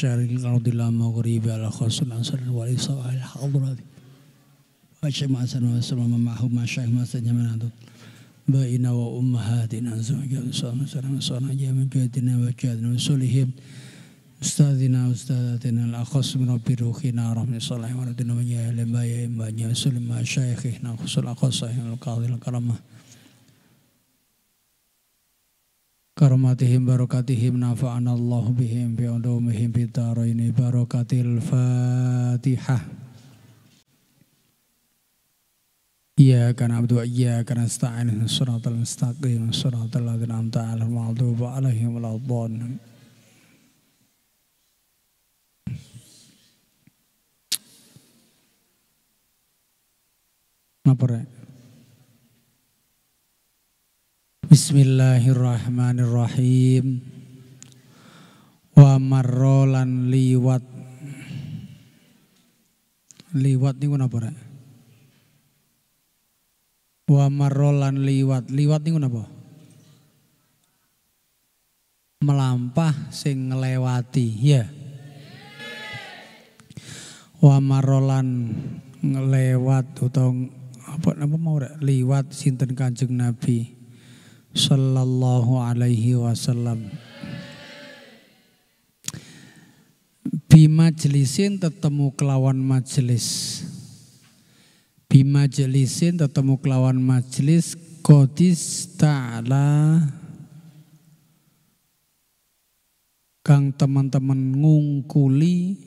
شارق الأرض لا مغرب على خاص الأنصار وليس الحضرة وجمع سنة وسلم معه مع شيخ ما عدد بائنا وأمهاتنا زوجنا صلى الله عليه وسلم جميع جدنا وجدنا وسلهم أستاذنا وأستاذاتنا الأخص من ربي روحنا رحمة الله وردنا من يا لما يا إما يا سلم شيخنا خصوصا الأخص القاضي الكرمه tihim, barokatihim, nafa'an Allah bihim bi udumihim bi daraini barokatil fatihah Ya kana abdu ya kana sta'in suratal mustaqim suratal ladzina amta alaihim wa'adhu wa'alaihim wa'adhan Apa rek? Bismillahirrahmanirrahim. Wa marrolan liwat. Liwat nih kenapa rek? Wa marrolan liwat. Liwat ini kenapa? Melampah sing ngelewati, ya. Yeah. Wa marrolan ngelewat atau apa apa mau rek liwat sinten Kanjeng Nabi sallallahu alaihi wasallam Bima majelisin tetemu kelawan majelis Bima majelisin tetemu kelawan majelis Kodis ta'ala Kang teman-teman ngungkuli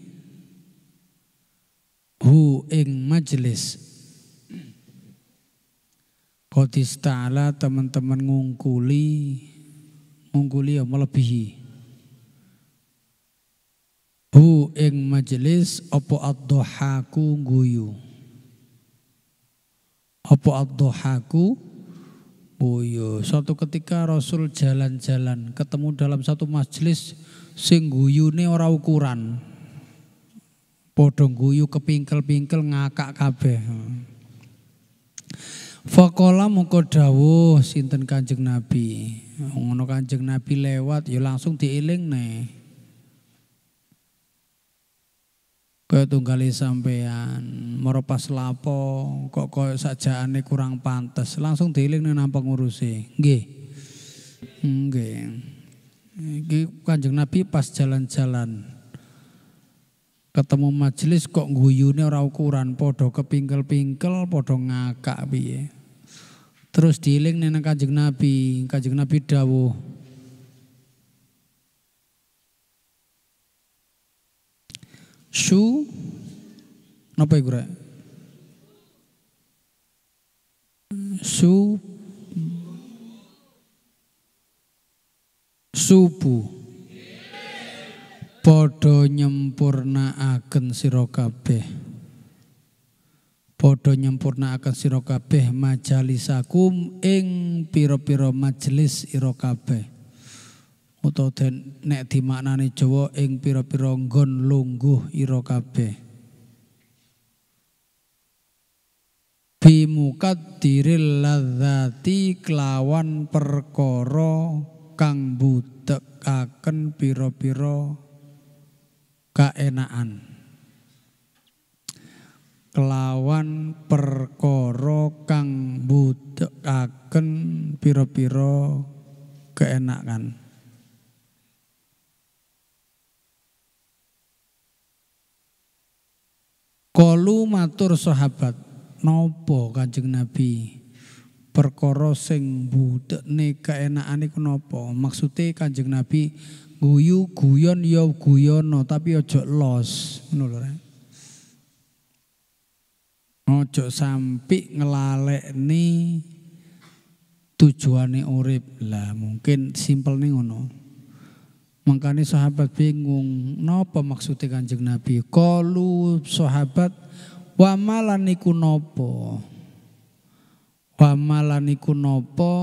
Hu ing majelis Kotista'ala teman-teman ngungkuli ngungkuli ya melebihi hu ing majelis opo ad dohaku guyu opo ad dohaku guyu suatu ketika Rasul jalan-jalan ketemu dalam satu majelis sing guyune ora ukuran podong guyu kepingkel-pingkel ngakak kabeh Fakola mongko dawuh sinten Kanjeng Nabi. Ngono Kanjeng Nabi lewat ya langsung diiling dielingne. Kaya tunggali e sampean, meropas lapo, kok kaya sajaane kurang pantas, langsung diiling nang penguruse. Nggih. Nggih. Iki Kanjeng Nabi pas jalan-jalan ketemu majelis kok guyune ora ukuran padha kepingkel-pingkel padha ngakak piye terus diiling nang Kanjeng Nabi Kanjeng Nabi dawuh Su napa iku rek Su subuh padha nyempurnakaken sira kabeh padha nyempurnakaken sira kabeh majalisakum ing pira-pira majelis ira kabeh utawa nek dimaknani Jawa ing pira-pira nggon lungguh ira kabeh bimukat diril ladzati kelawan perkara kang butekaken pira-pira Keenaan, kelawan perkara kang budegaken pira-pira keenakan Kalu matur sahabat nopo Kanjeng Nabi perkara sing budekne keenakan iku nopo maksude Kanjeng Nabi guyu guyon ya guyono tapi ojo los ngono lho ojo sampi nih tujuannya urip lah mungkin simpel nih ngono makanya sahabat bingung nopo maksudnya kanjeng nabi kalu sahabat wamalan niku nopo wamalan nopo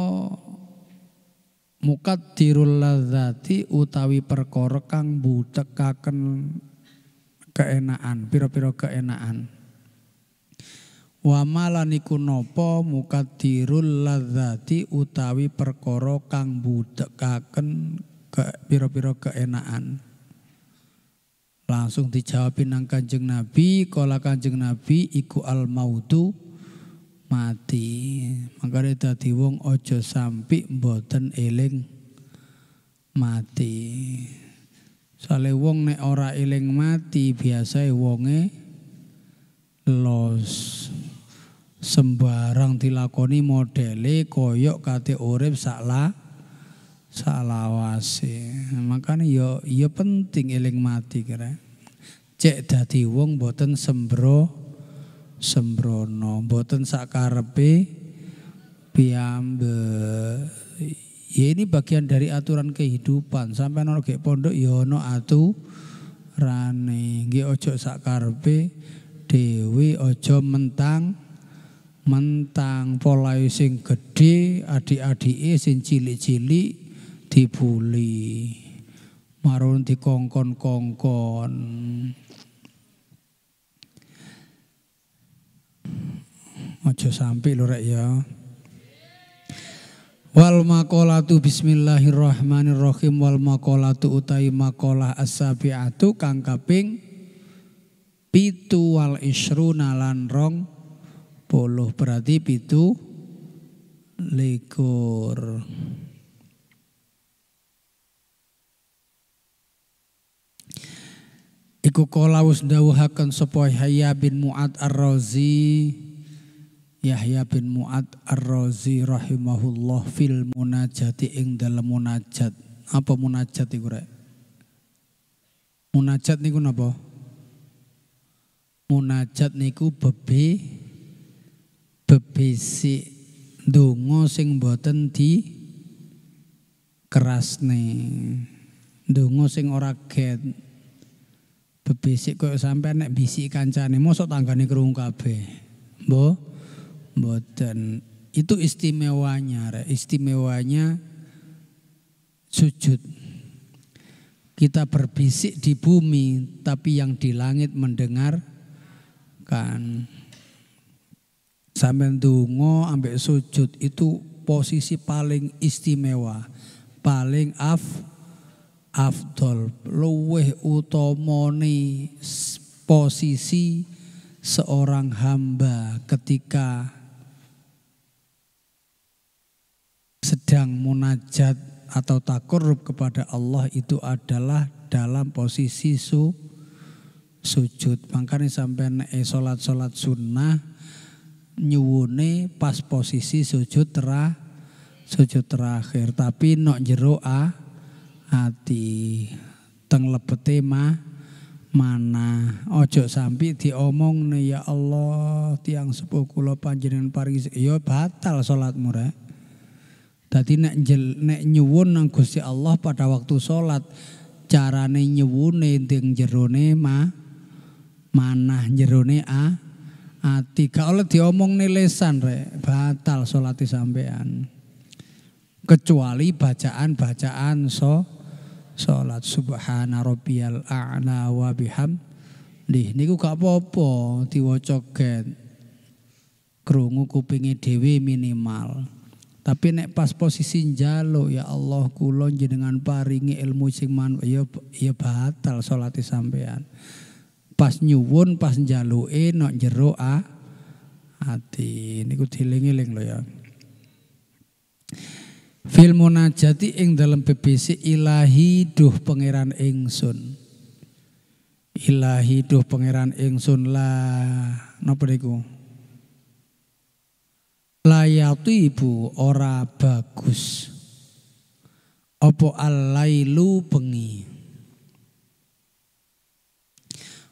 tirul ladzati utawi perkara kang butekaken keenaan pira-pira keenaan wa malaniku napa mukaddirul ladzati utawi perkara kang butekaken ke pira-pira keenaan langsung dijawabin nang Kanjeng Nabi kala Kanjeng Nabi iku al mautu mati. makanya tadi wong ojo sampi mboten eling mati. Soale wong nek ora eling mati biasa wonge los. Sembarang dilakoni modele koyok kate urip salah salawase. Makane yo ya, ya penting eling mati kira. Cek dadi wong mboten sembro sembrono boten sakarepe piambe, ya ini bagian dari aturan kehidupan sampai ono gek pondok ya ono rane nggih ojo sakarepe dewi ojo mentang mentang polai sing gedhe adik esin sing cilik-cilik dibuli marun dikongkon-kongkon Ojo sampai lho rek ya. Wal makolatu bismillahirrahmanirrahim wal makolatu utai makolah asabiatu kang kaping pitu wal isruna lan rong puluh berarti pitu likur. Iku kola dawuhakan sepoi Hayya bin Mu'ad Ar-Razi Yahya bin Mu'ad Ar-Razi rahimahullah fil munajati ing dalam munajat. Apa munajat iku rek? Munajat niku napa? Munajat niku bebe bebesi donga sing boten di kerasne. do sing ora get. bebisik kok sampai nek bisik kancane mosok tanggane kerung kabeh. bo? Boten. Itu istimewanya, istimewanya sujud. Kita berbisik di bumi, tapi yang di langit mendengar, kan? Sampai tunggu, sampai sujud itu posisi paling istimewa, paling af afdol, luweh utomoni posisi seorang hamba ketika sedang munajat atau korup kepada Allah itu adalah dalam posisi su, sujud. Makanya sampai nek solat eh, sholat sunnah nyuwune pas posisi sujud terah sujud terakhir tapi nok jero hati teng petema ma mana ojo sampi diomong nih ya Allah tiang sepuh kulo panjenengan paris yo ya, batal sholatmu murah. Dadi nek njel, nek nyuwun nang Gusti Allah pada waktu salat carane nyuwune ning jerone ma manah jerone a ati gak oleh diomong nilesan rek batal salate sampean. Kecuali bacaan-bacaan so salat subhana rabbiyal a'la wa biham Lih, niku gak apa-apa diwaca get. Krungu kupinge dhewe minimal. Tapi nek pas posisi jalo ya Allah kula dengan paringi ilmu sing man ya ya batal di sampean. Pas nyuwun pas njaluke nok jero a ah, ati niku dieling-eling lho ya. Fil munajati ing dalam BBC ilahi duh pangeran ingsun. Ilahi duh pangeran ingsun lah napa niku? Layatu ibu ora bagus. Opo alailu bengi.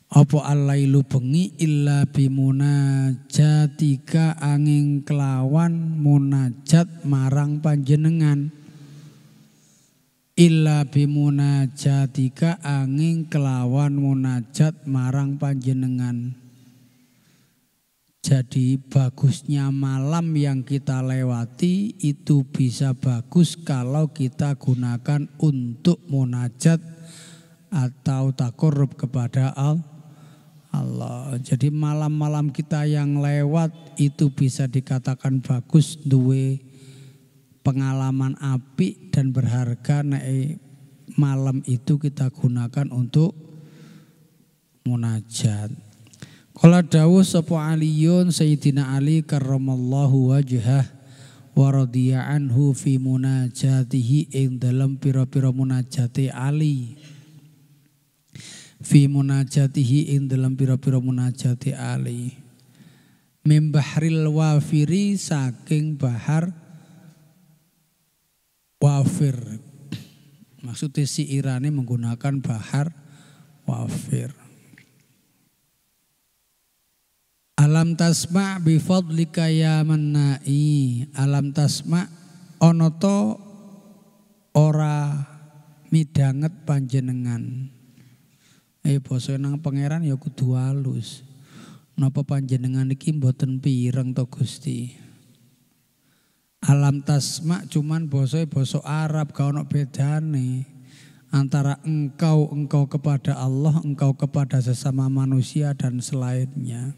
Opo alailu bengi illa bimunajatika angin kelawan munajat marang panjenengan. Illa bimunajatika angin kelawan munajat marang panjenengan jadi bagusnya malam yang kita lewati itu bisa bagus kalau kita gunakan untuk munajat atau takorup kepada Allah. Jadi malam-malam kita yang lewat itu bisa dikatakan bagus duwe pengalaman api dan berharga naik malam itu kita gunakan untuk munajat. Kala dawuh sapa Aliyun Sayyidina Ali karramallahu wajhah wa radhiya anhu fi munajatihi ing dalam pira-pira munajate Ali. Fi munajatihi ing dalam pira-pira munajate Ali. membahril wafiri saking bahar wafir. Maksudnya si Irani menggunakan bahar wafir. Alam tasma bi fadlika ya Alam tasma onoto ora midanget panjenengan. Eh basa nang pangeran ya kudu alus. Napa panjenengan iki mboten pireng to Gusti? Alam tasma cuman basa basa Arab gak ono bedane antara engkau engkau kepada Allah, engkau kepada sesama manusia dan selainnya.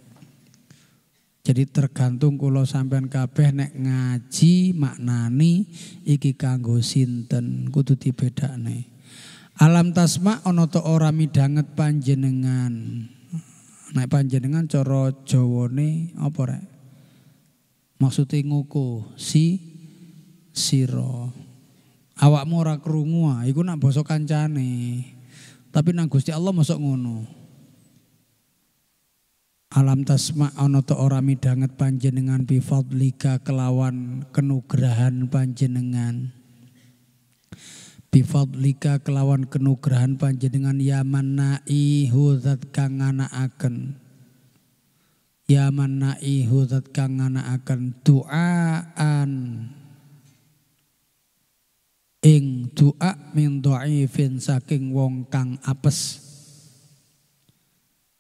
Jadi tergantung kula sampean kabeh nek ngaji maknani iki kanggo sinten kudu dibedakne. Alam tasma ana orami ora panjenengan. Nek panjenengan cara Jawane apa rek? Maksude ngoko si siro. Awakmu ora krungu, ah. iku nak basa kancane. Tapi nang Gusti Allah masok ngono. Alam tasma ana ta ora midanget panjenengan bi fadlika kelawan kenugrahan panjenengan. Bi fadlika kelawan kenugrahan panjenengan ya ihu zat kang anaaken. Ya ihu zat kang anaaken duaan ing doa min dhaifin saking wong kang apes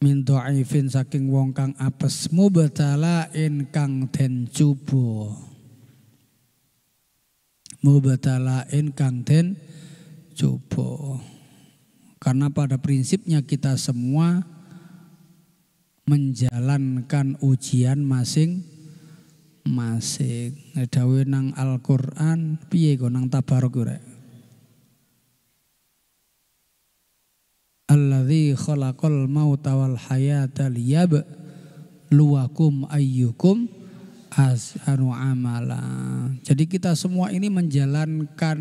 min dhaifin saking wong kang apes mubtalain kang den cubo mubtalain kang den cubo karena pada prinsipnya kita semua menjalankan ujian masing masing ada nang Al-Qur'an piye go nang tabarok rek alladhi khalaqal mauta wal hayata liyab luwakum ayyukum amala. Jadi kita semua ini menjalankan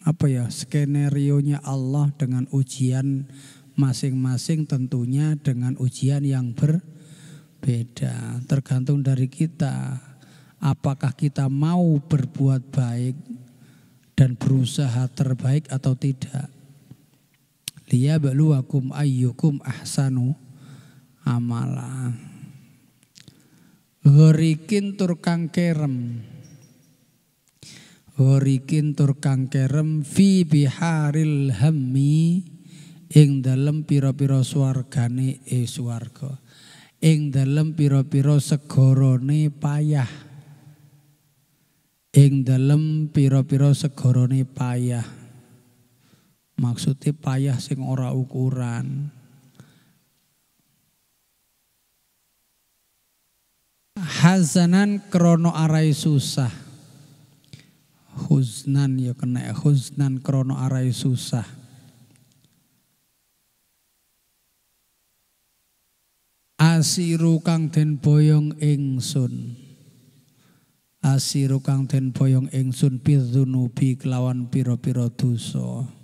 apa ya skenerionya Allah dengan ujian masing-masing tentunya dengan ujian yang berbeda tergantung dari kita apakah kita mau berbuat baik dan berusaha terbaik atau tidak liyabluwakum ayyukum ahsanu amala. Horikin tur kang kerem. Horikin tur kang kerem fi biharil hammi ing dalem pira-pira swargane e swarga. Ing dalem pira-pira segorone payah. Ing dalem pira-pira segorone payah. Maksudnya payah sing ora ukuran. Hazanan krono arai susah. Huznan ya kena huznan krono arai susah. Asiru kang den boyong ingsun. Asiru kang den boyong ingsun pirzunubi kelawan piro-piro dosa. -piro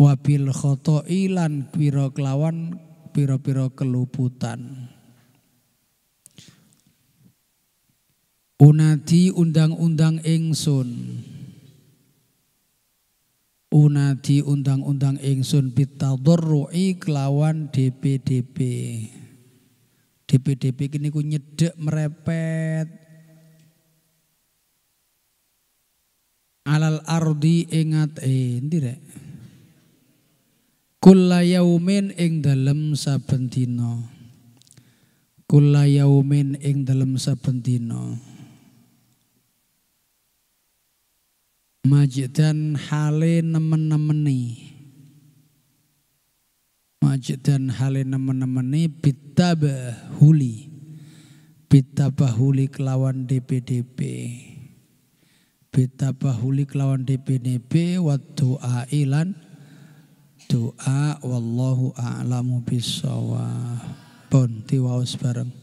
wabil khoto ilan piro kelawan piro-piro keluputan. Unadi undang-undang ingsun. Unadi undang-undang ingsun bitadurru'i kelawan DPDP. DPDP kini ku nyedek merepet. Alal ardi ingat eh, ndirek. Kula yaumin ing dalem saben dina. Kula yaumin ing dalem saben dina. Majidan hale nemen-nemeni. Majidan hale nemen-nemeni bitabahuli. Bitabahuli kelawan DPDP. Bitabahuli kelawan DPDP waktu Ailan. ilan doa wallahu a'lamu bisawab. Bon, tiwaos bareng.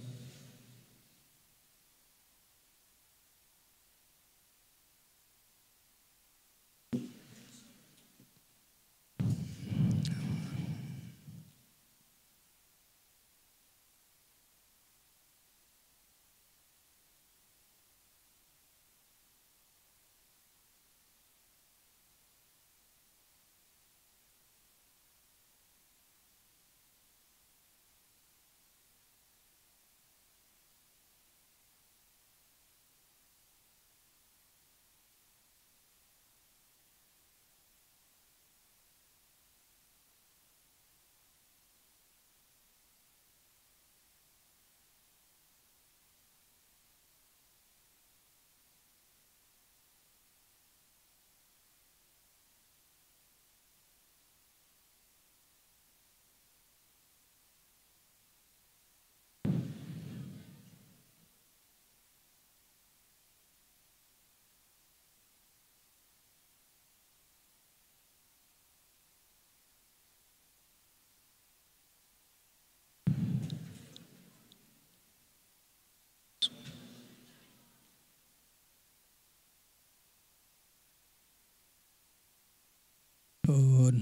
pun.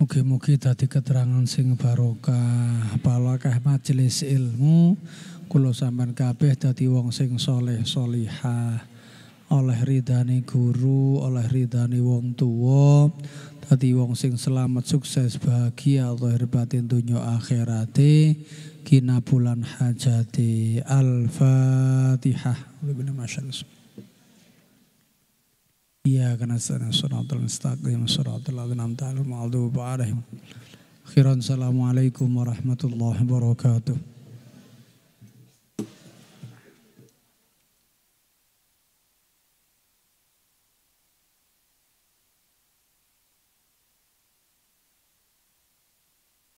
Mugi-mugi keterangan sing barokah. Barokah majelis ilmu kulo sampean kabeh dadi wong sing soleh solihah. Oleh ridhani guru, oleh ridhani wong tua, tadi wong sing selamat sukses bahagia zahir batin dunya akhirate kina bulan hajati al-fatihah. Alhamdulillah Iya karena sana suratul mustaqim suratul adnam ta'alum aldu barahim. Akhiran salamualaikum warahmatullahi wabarakatuh.